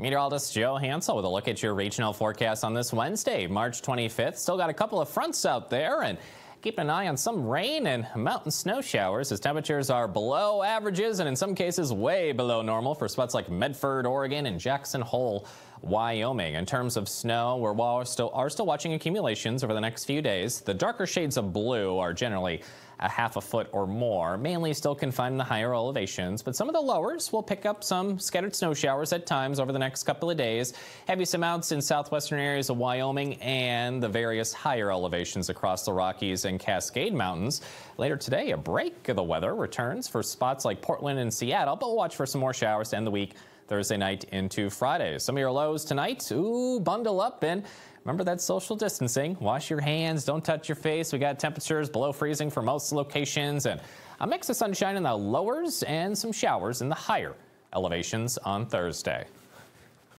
Meteorologist Joe Hansel with a look at your regional forecast on this Wednesday, March 25th. Still got a couple of fronts out there and keeping an eye on some rain and mountain snow showers as temperatures are below averages and in some cases way below normal for spots like Medford, Oregon and Jackson Hole, Wyoming. In terms of snow, we're still, are still watching accumulations over the next few days. The darker shades of blue are generally a half a foot or more, mainly still confined in the higher elevations, but some of the lowers will pick up some scattered snow showers at times over the next couple of days. Heavy amounts in southwestern areas of Wyoming and the various higher elevations across the Rockies and Cascade Mountains. Later today, a break of the weather returns for spots like Portland and Seattle, but watch for some more showers to end the week. Thursday night into Friday. Some of your lows tonight, ooh, bundle up and remember that social distancing. Wash your hands, don't touch your face. We got temperatures below freezing for most locations and a mix of sunshine in the lowers and some showers in the higher elevations on Thursday.